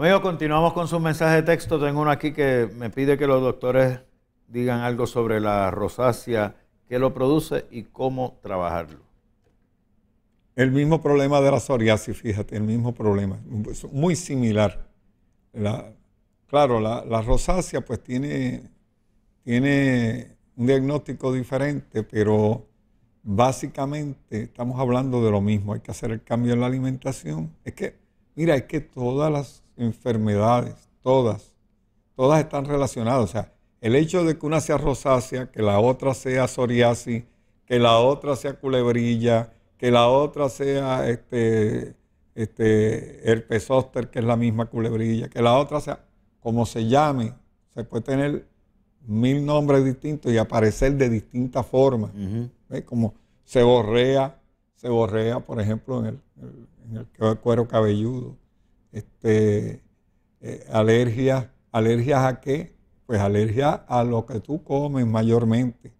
Amigos, continuamos con su mensaje de texto. Tengo uno aquí que me pide que los doctores digan algo sobre la rosácea, qué lo produce y cómo trabajarlo. El mismo problema de la psoriasis, fíjate, el mismo problema, muy similar. claro, la, rosácea pues tiene, tiene un diagnóstico diferente, pero básicamente estamos hablando de lo mismo. Hay que hacer el cambio en la alimentación. Es que, mira, es que todas las enfermedades, todas, todas están relacionadas. O sea, el hecho de que una sea rosácea, que la otra sea psoriasis, que la otra sea culebrilla, que la otra sea este, este, herpes zóster, que es la misma culebrilla, que la otra sea, como se llame, se puede tener mil nombres distintos y aparecer de distintas formas. Como se borrea, se borrea, por ejemplo, en el cuero cabelludo este, eh, alergias. ¿Alergias a qué? Pues alergias a lo que tú comes mayormente.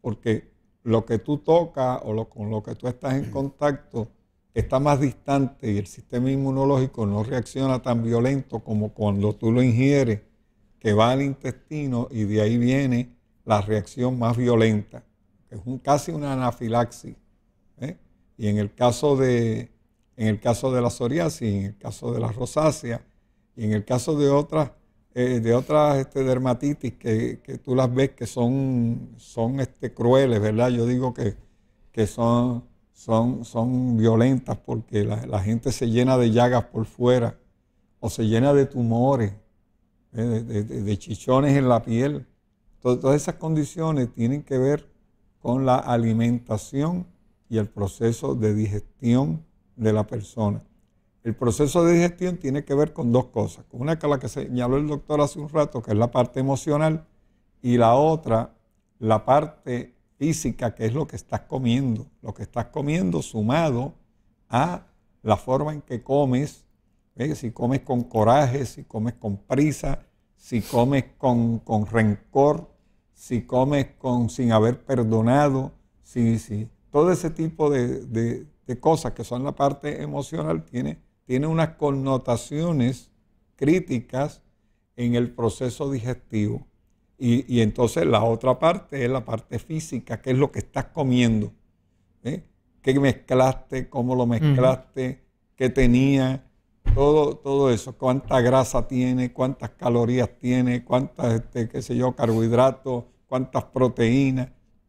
Porque lo que tú tocas o lo, con lo que tú estás en contacto está más distante y el sistema inmunológico no reacciona tan violento como cuando tú lo ingieres, que va al intestino y de ahí viene la reacción más violenta, que es un, casi una anafilaxis. ¿eh? Y en el caso de, en el caso de la psoriasis, en el caso de la rosácea y en el caso de otras, eh, de otras este, dermatitis que, tú las ves que son, son este, crueles, ¿verdad? Yo digo que, son, son, son violentas porque la, gente se llena de llagas por fuera o se llena de tumores, eh, de, chichones en la piel. todas esas condiciones tienen que ver con la alimentación y el proceso de digestión de la persona. El proceso de digestión tiene que ver con dos cosas. Una que la que señaló el doctor hace un rato, que es la parte emocional, y la otra, la parte física, que es lo que estás comiendo. Lo que estás comiendo sumado a la forma en que comes, ¿eh? si comes con coraje, si comes con prisa, si comes con, con rencor, si comes con, sin haber perdonado, si, si, todo ese tipo de, de, de cosas que son la parte emocional tiene, tiene unas connotaciones críticas en el proceso digestivo. Y, entonces la otra parte es la parte física, que es lo que estás comiendo. ¿eh? ¿Qué mezclaste? ¿Cómo lo mezclaste? ¿Qué tenía? Todo, todo eso. ¿Cuánta grasa tiene? ¿Cuántas calorías tiene? ¿Cuántas, este, qué sé yo, carbohidratos? ¿Cuántas proteínas?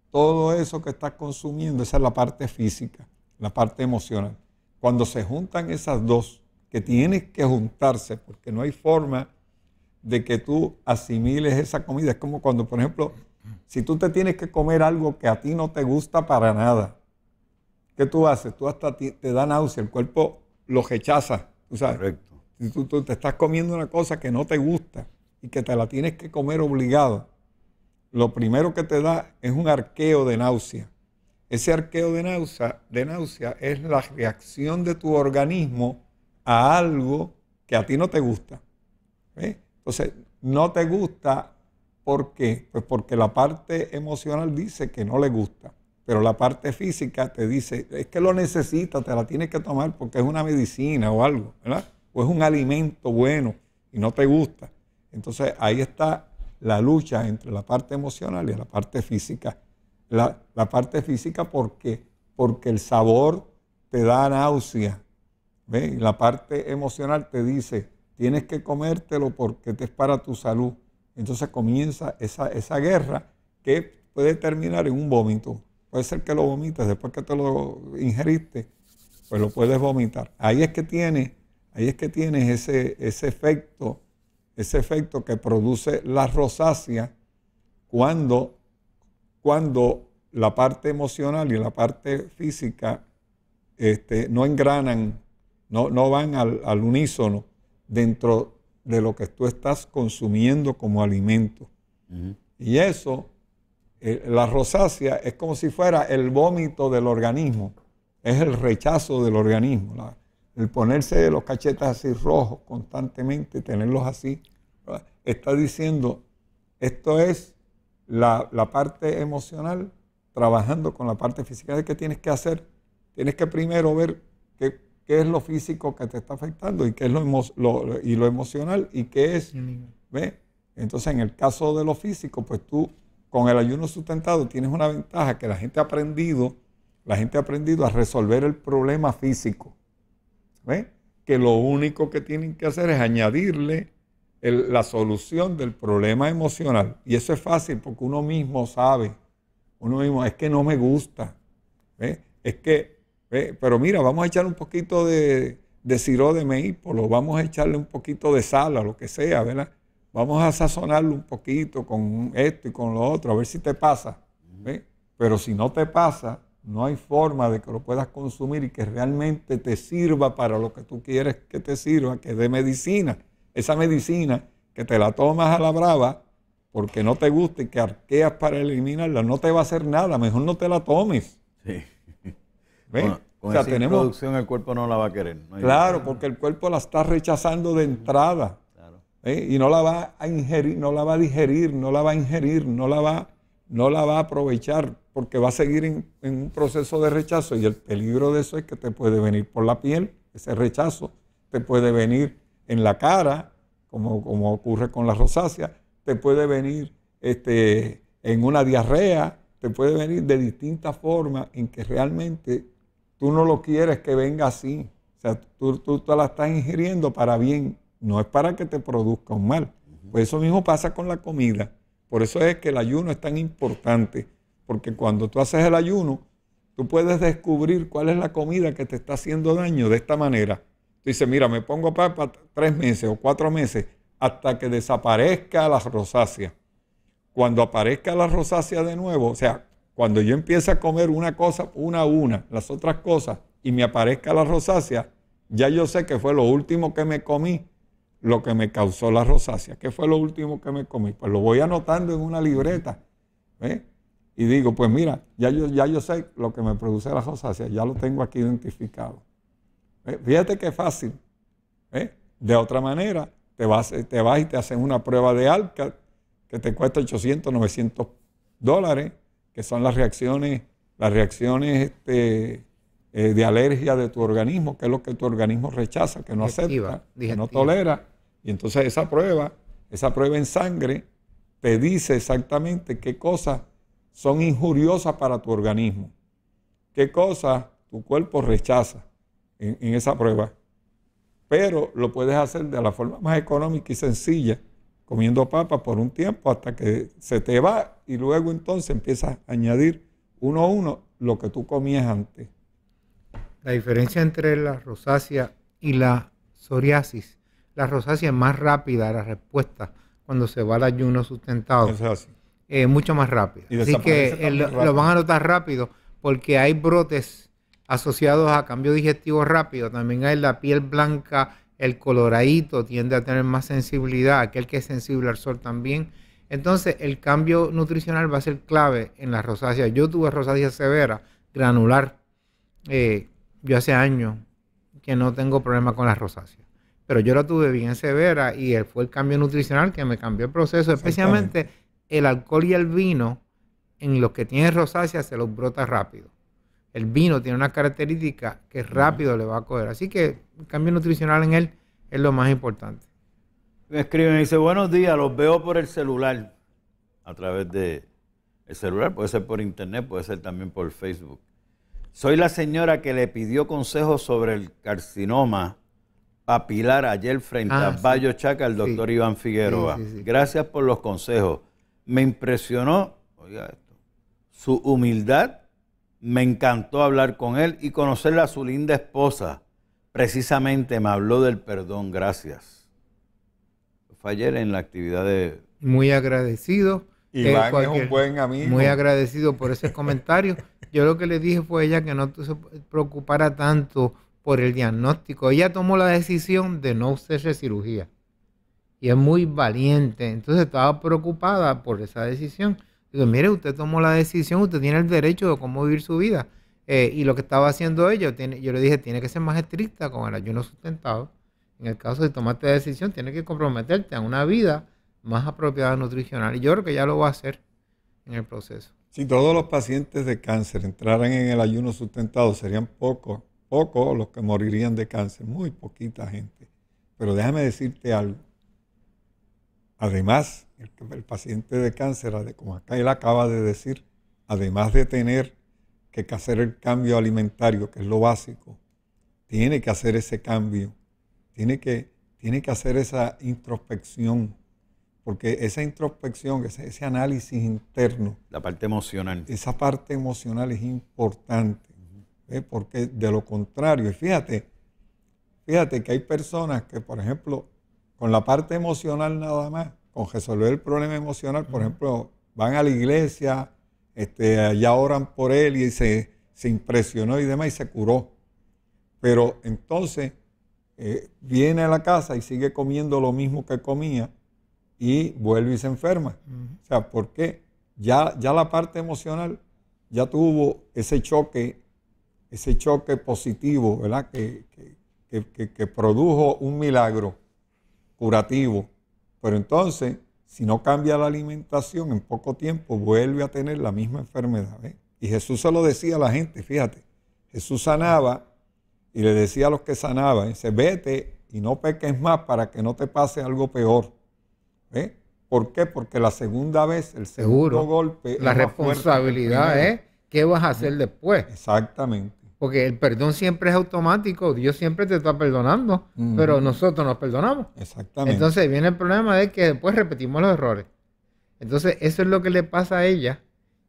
Todo eso que estás consumiendo, esa es la parte física la parte emocional. Cuando se juntan esas dos, que tienes que juntarse, porque no hay forma de que tú asimiles esa comida. Es como cuando, por ejemplo, si tú te tienes que comer algo que a ti no te gusta para nada, ¿qué tú haces? Tú hasta te da náusea, el cuerpo lo rechaza. ¿tú sabes? Correcto. Si tú, te estás comiendo una cosa que no te gusta y que te la tienes que comer obligado, lo primero que te da es un arqueo de náusea. Ese arqueo de náusea, es la reacción de tu organismo a algo que a ti no te gusta. ¿eh? Entonces, no te gusta, ¿por qué? Pues porque la parte emocional dice que no le gusta, pero la parte física te dice, es que lo necesitas, te la tienes que tomar porque es una medicina o algo, ¿verdad? O es un alimento bueno y no te gusta. Entonces, ahí está la lucha entre la parte emocional y la parte física la, parte física porque, porque el sabor te da náusea. Y la parte emocional te dice, tienes que comértelo porque te es para tu salud. Entonces comienza esa, esa guerra que puede terminar en un vómito. Puede ser que lo vomites después que te lo ingeriste, pues lo puedes vomitar. Ahí es que tienes, ahí es que tienes ese, ese efecto, ese efecto que produce la rosácea cuando cuando la parte emocional y la parte física este, no engranan, no, no van al, unísono dentro de lo que tú estás consumiendo como alimento. Y eso, eh, la rosácea es como si fuera el vómito del organismo, es el rechazo del organismo, el ponerse los cachetes así rojos constantemente, tenerlos así, está diciendo, esto es la, parte emocional trabajando con la parte física. ¿qué tienes que hacer, tienes que primero ver qué, es lo físico que te está afectando y qué es lo, y lo emocional y qué es. ve Entonces, en el caso de lo físico, pues tú con el ayuno sustentado tienes una ventaja que la gente ha aprendido, la gente ha aprendido a resolver el problema físico. Que lo único que tienen que hacer es añadirle la solución del problema emocional. Y eso es fácil porque uno mismo sabe, uno mismo, es que no me gusta, es que, pero mira, vamos a echar un poquito de, de de meípolo, vamos a echarle un poquito de sal lo que sea, ¿verdad? Vamos a sazonarlo un poquito con esto y con lo otro, a ver si te pasa. Pero si no te pasa, no hay forma de que lo puedas consumir y que realmente te sirva para lo que tú quieres que te sirva, que dé de medicina esa medicina que te la tomas a la brava porque no te gusta y que arqueas para eliminarla, no te va a hacer nada, mejor no te la tomes. Sí. con esa producción el cuerpo no la va a querer. claro, porque el cuerpo la está rechazando de entrada. ¿eh? Y no la va a ingerir, no la va a digerir, no la va a ingerir, no la va, no la va a aprovechar, porque va a seguir en, en un proceso de rechazo. Y el peligro de eso es que te puede venir por la piel, ese rechazo, te puede venir en la cara, como, como ocurre con la rosácea, te puede venir este, en una diarrea, te puede venir de distintas formas en que realmente tú no lo quieres que venga así. O sea, tú, la estás ingiriendo para bien, no es para que te produzca un mal. Pues eso mismo pasa con la comida. Por eso es que el ayuno es tan importante, porque cuando tú haces el ayuno, tú puedes descubrir cuál es la comida que te está haciendo daño de esta manera. Dice, mira, me pongo para tres meses o cuatro meses hasta que desaparezca la rosácea. Cuando aparezca la rosácea de nuevo, o sea, cuando yo empiece a comer una cosa, una a una, las otras cosas, y me aparezca la rosácea, ya yo sé que fue lo último que me comí lo que me causó la rosácea. ¿Qué fue lo último que me comí? Pues lo voy anotando en una libreta. ¿eh? Y digo, pues mira, ya yo, ya yo sé lo que me produce la rosácea, ya lo tengo aquí identificado. Eh, fíjate qué fácil. Eh, de otra manera, te vas, eh, te y te hacen una prueba de ALCA que te cuesta 800, 900 dólares, que son las reacciones, las reacciones este, de alergia de tu organismo, que es lo que tu organismo rechaza, que no acepta, que no tolera. Y entonces esa prueba, esa prueba en sangre, te dice exactamente qué cosas son injuriosas para tu organismo, qué cosas tu cuerpo rechaza en, esa prueba, pero lo puedes hacer de la forma más económica y sencilla, comiendo papas por un tiempo hasta que se te va y luego entonces empiezas a añadir uno a uno lo que tú comías antes. La diferencia entre la rosácea y la psoriasis, la rosácea es más rápida la respuesta cuando se va al ayuno sustentado. es mucho más rápida. así que lo, van a notar rápido porque hay brotes asociados a cambio digestivo rápido. También hay la piel blanca, el coloradito tiende a tener más sensibilidad, aquel que es sensible al sol también. Entonces, el cambio nutricional va a ser clave en la rosácea. Yo tuve rosácea severa, granular, eh, yo hace años que no tengo problema con la rosácea. Pero yo la tuve bien severa y fue el cambio nutricional que me cambió el proceso, especialmente el alcohol y el vino en los que tienen rosácea se los brota rápido el vino tiene una característica que rápido le va a coger. Así que el cambio nutricional en él es lo más importante. Me escriben y dice, buenos días, los veo por el celular, a través de celular, puede ser por internet, puede ser también por Facebook. Soy la señora que le pidió consejos sobre el carcinoma papilar ayer frente ah, a Bayo Chaca al doctor Iván Figueroa. Gracias por los consejos. Me impresionó, su humildad me encantó hablar con él y conocer a su linda esposa. Precisamente me habló del perdón, gracias. Fue en la actividad de... Muy agradecido. Iván eh, es un buen amigo. Muy agradecido por ese comentario. Yo lo que le dije fue a ella que no se preocupara tanto por el diagnóstico. Ella tomó la decisión de no hacerse cirugía. Y es muy valiente. Entonces estaba preocupada por esa decisión. Digo, mire, usted tomó la decisión, usted tiene el derecho de cómo vivir su vida. Eh, y lo que estaba haciendo ella, yo le dije, tiene que ser más estricta con el ayuno sustentado. En el caso de tomarte la decisión, tiene que comprometerte a una vida más apropiada nutricional. Y yo creo que ya lo va a hacer en el proceso. Si todos los pacientes de cáncer entraran en el ayuno sustentado, serían pocos, pocos los que morirían de cáncer, muy poquita gente. Pero déjame decirte algo. Además, el, paciente de cáncer, como acá él acaba de decir, además de tener que hacer el cambio alimentario, que es lo básico, tiene que hacer ese cambio, tiene que, tiene que hacer esa introspección, porque esa introspección, ese, ese análisis interno. La parte emocional. Esa parte emocional es importante, ¿eh? porque de lo contrario, y fíjate, fíjate que hay personas que, por ejemplo, con la parte emocional nada más, con resolver el problema emocional. Por ejemplo, van a la iglesia, este, oran por él y se, impresionó y demás y se curó. Pero entonces eh, viene a la casa y sigue comiendo lo mismo que comía y vuelve y se enferma. O sea, ¿por qué? Ya, ya la parte emocional ya tuvo ese choque, ese choque positivo, ¿verdad? que produjo un milagro curativo pero entonces, si no cambia la alimentación, en poco tiempo vuelve a tener la misma enfermedad. ¿eh? Y Jesús se lo decía a la gente, fíjate, Jesús sanaba y le decía a los que sanaban, dice, vete y no peques más para que no te pase algo peor. ¿eh? ¿Por qué? Porque la segunda vez, el segundo golpe... La responsabilidad es, ¿eh? ¿qué vas a hacer después? Exactamente. Porque el perdón siempre es automático, Dios siempre te está perdonando, pero nosotros nos perdonamos. Exactamente. Entonces viene el problema de que después repetimos los errores. Entonces eso es lo que le pasa a ella,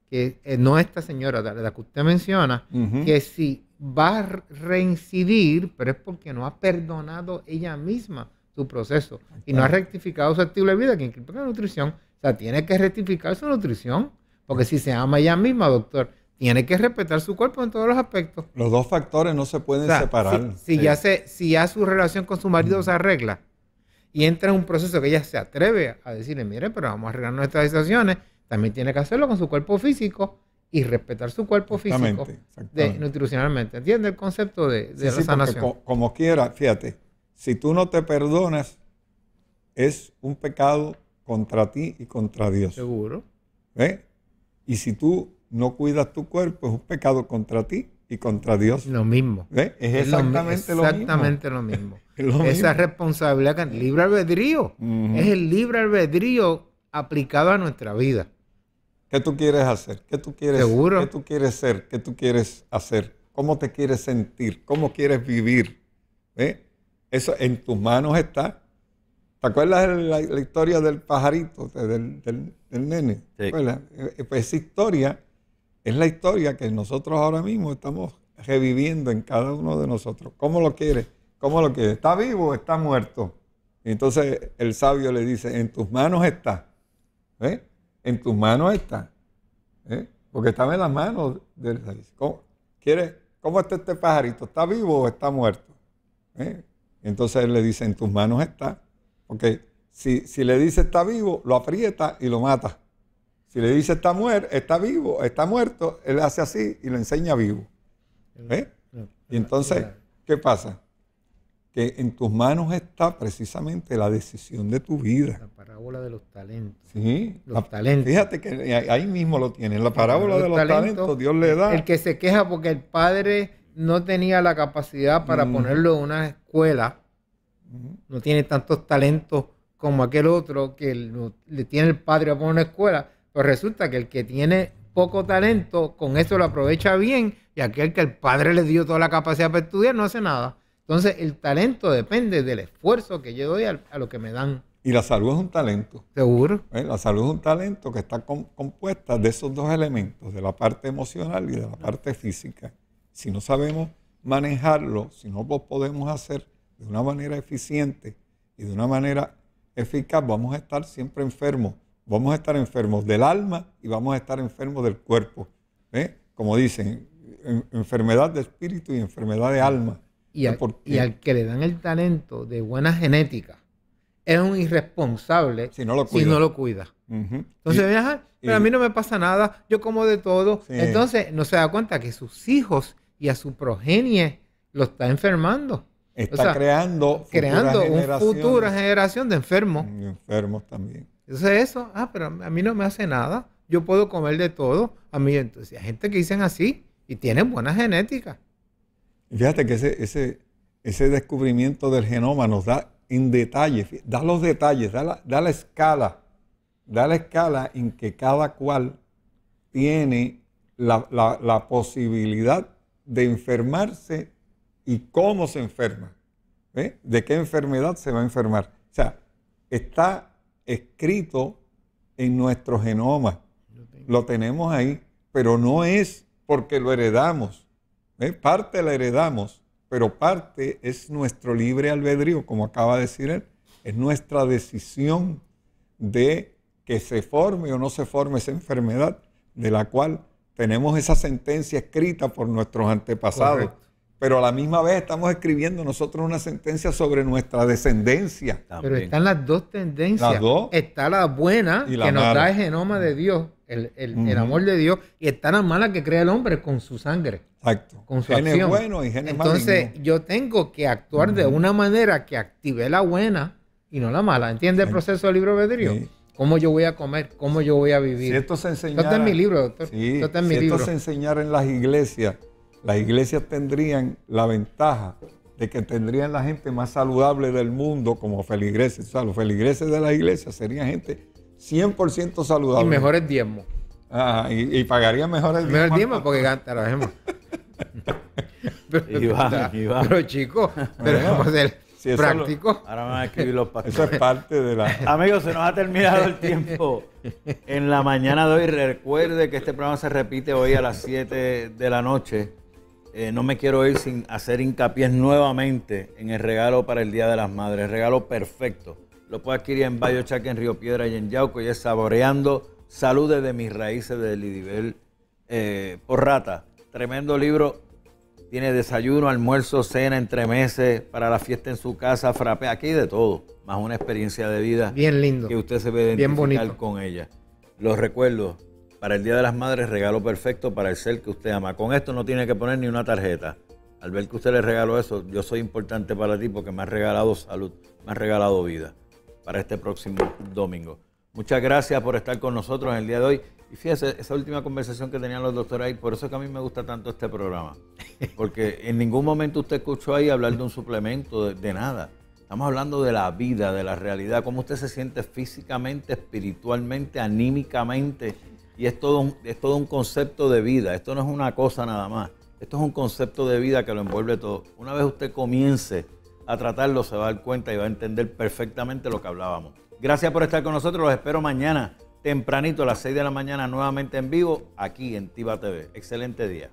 que eh, no esta señora, la que usted menciona, que si va a reincidir, pero es porque no ha perdonado ella misma su proceso y no ha rectificado su estilo de vida, que incluye la nutrición. O sea, tiene que rectificar su nutrición, porque si se ama ella misma, doctor, tiene que respetar su cuerpo en todos los aspectos. Los dos factores no se pueden separar. Si, ya se, si ya su relación con su marido se arregla y entra en un proceso que ella se atreve a decirle, mire, pero vamos a arreglar nuestras situaciones, también tiene que hacerlo con su cuerpo físico y respetar su cuerpo físico nutricionalmente. ¿Entiende el concepto de, de la sanación? como quiera, fíjate, si tú no te perdonas, es un pecado contra ti y contra Dios. Seguro. ¿Ve? ¿Eh? Y si tú no cuidas tu cuerpo, es un pecado contra ti y contra Dios. Lo mismo. Es exactamente, lo, exactamente lo mismo. Esa responsabilidad que libre albedrío. Es el libre albedrío aplicado a nuestra vida. ¿Qué tú quieres hacer? ¿Qué tú quieres, ¿Qué tú quieres ser? ¿Qué tú quieres hacer? ¿Cómo te quieres sentir? ¿Cómo quieres vivir? Eso en tus manos está. ¿Te acuerdas la, historia del pajarito, del, nene? Eh, eh, pues esa historia es la historia que nosotros ahora mismo estamos reviviendo en cada uno de nosotros. ¿Cómo lo quiere? ¿Cómo lo quiere? ¿Está vivo o está muerto? entonces el sabio le dice, en tus manos está. ¿Eh? En tus manos está. ¿Eh? Porque estaba en las manos del ¿Cómo, ¿Cómo está este pajarito? ¿Está vivo o está muerto? ¿Eh? Entonces él le dice, en tus manos está. Porque si, si le dice está vivo, lo aprieta y lo mata. Si le dice está muerto, está vivo, está muerto, él hace así y lo enseña vivo. ¿Eh? Y entonces, ¿qué pasa? Que en tus manos está precisamente la decisión de tu vida. La parábola de los talentos. Sí, los talentos. Fíjate que ahí mismo lo tienen. La parábola de los talentos, Dios le da. El que se queja porque el padre no tenía la capacidad para mm. ponerlo en una escuela, no tiene tantos talentos como aquel otro que le tiene el padre a poner una escuela, pues resulta que el que tiene poco talento, con eso lo aprovecha bien, y aquel que el padre le dio toda la capacidad para estudiar no hace nada. Entonces, el talento depende del esfuerzo que yo doy a, lo que me dan. Y la salud es un talento. Seguro. Eh, la salud es un talento que está compuesta de esos dos elementos, de la parte emocional y de la parte física. Si no sabemos manejarlo, si no lo podemos hacer de una manera eficiente y de una manera eficaz, vamos a estar siempre enfermos Vamos a estar enfermos del alma y vamos a estar enfermos del cuerpo. ¿eh? Como dicen, enfermedad de espíritu y enfermedad de alma. Y, ¿Eh? al que le dan el talento de buena genética, es un irresponsable si no lo cuida. Entonces, pero a mí no me pasa nada, yo como de todo. Entonces, no se da cuenta que sus hijos y a su progenie lo está enfermando. Está creando, creando una futura generación de enfermos. enfermos también. Entonces eso, ah, pero a mí no me hace nada, yo puedo comer de todo. A mí, entonces, hay gente que dicen así y tienen buena genética. Fíjate que ese, ese, ese descubrimiento del genoma nos da en detalle, da los detalles, da la, escala, da la escala en que cada cual tiene la, posibilidad de enfermarse y cómo se enferma, ¿eh? de qué enfermedad se va a enfermar. O sea, está escrito en nuestro genoma. Lo tenemos ahí, pero no es porque lo heredamos. ¿Eh? Parte la heredamos, pero parte es nuestro libre albedrío, como acaba de decir él. Es nuestra decisión de que se forme o no se forme esa enfermedad de la cual tenemos esa sentencia escrita por nuestros antepasados pero a la misma vez estamos escribiendo nosotros una sentencia sobre nuestra descendencia. Pero están las dos tendencias. Las dos. Está la buena, que nos da el genoma de Dios, el, amor de Dios, y está la mala que crea el hombre con su sangre. Con su genes y genes Entonces, yo tengo que actuar de una manera que active la buena y no la mala. ¿Entiende el proceso del libro de Sí. ¿Cómo yo voy a comer? ¿Cómo yo voy a vivir? Si esto se enseñara, en mi libro, doctor. en se enseñara en las iglesias, las iglesias tendrían la ventaja de que tendrían la gente más saludable del mundo como feligreses. O sea, los feligreses de la iglesia serían gente 100% saludable. Y mejores diezmos. Ah, y, y pagarían mejores diezmos. Mejores diezmos porque cantarajemos. pero, Iván, pero chicos, pero vamos pues, práctico. ahora me van a escribir los pastores. Eso es parte de la. Amigos, se nos ha terminado el tiempo en la mañana de hoy. Recuerde que este programa se repite hoy a las 7 de la noche. Eh, no me quiero ir sin hacer hincapié nuevamente en el regalo para el Día de las Madres. Regalo perfecto. Lo puedes adquirir en Bayo en Río Piedra y en Yauco. Y es saboreando Saludes de mis raíces de Lidibel eh, Por Porrata. Tremendo libro. Tiene desayuno, almuerzo, cena, entre meses, para la fiesta en su casa, frappe, aquí de todo. Más una experiencia de vida. Bien lindo. Que usted se ve identificar con ella. Los recuerdos para el Día de las Madres, regalo perfecto para el ser que usted ama. Con esto no tiene que poner ni una tarjeta. Al ver que usted le regaló eso, yo soy importante para ti porque me ha regalado salud, me ha regalado vida para este próximo domingo. Muchas gracias por estar con nosotros el día de hoy. Y fíjese, esa última conversación que tenían los doctores ahí, por eso es que a mí me gusta tanto este programa. Porque en ningún momento usted escuchó ahí hablar de un suplemento, de, de nada. Estamos hablando de la vida, de la realidad, cómo usted se siente físicamente, espiritualmente, anímicamente y es todo, un, es todo un concepto de vida. Esto no es una cosa nada más. Esto es un concepto de vida que lo envuelve todo. Una vez usted comience a tratarlo, se va a dar cuenta y va a entender perfectamente lo que hablábamos. Gracias por estar con nosotros. Los espero mañana, tempranito, a las 6 de la mañana, nuevamente en vivo, aquí en Tiva TV. Excelente día.